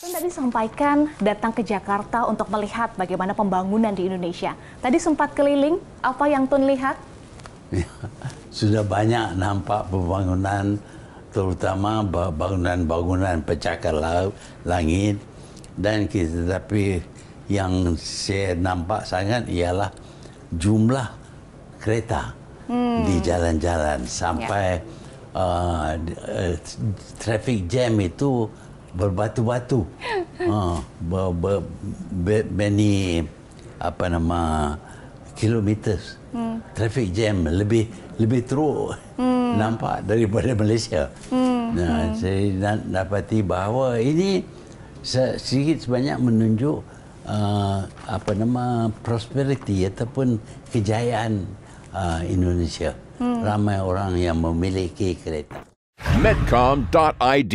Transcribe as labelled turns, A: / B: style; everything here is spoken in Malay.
A: Sun tadi sampaikan datang ke Jakarta untuk melihat bagaimana pembangunan di Indonesia. Tadi sempat keliling, apa yang Tun lihat?
B: Ya, sudah banyak nampak pembangunan, terutama bangunan-bangunan pecahkan laut, langit. Dan kita, tapi yang saya nampak sangat ialah jumlah kereta hmm. di jalan-jalan sampai ya. uh, traffic jam itu berbatu-batu. Ha, ber, ber, ber, many apa nama kilometer. Hmm. Traffic jam lebih lebih teruk hmm. nampak daripada Malaysia.
C: Hmm. Nah, hmm.
B: saya dapati bahawa ini sedikit sebanyak menunjuk uh, apa nama prosperity ataupun kejayaan uh, Indonesia. Hmm. Ramai orang yang memiliki kereta. Medcom.id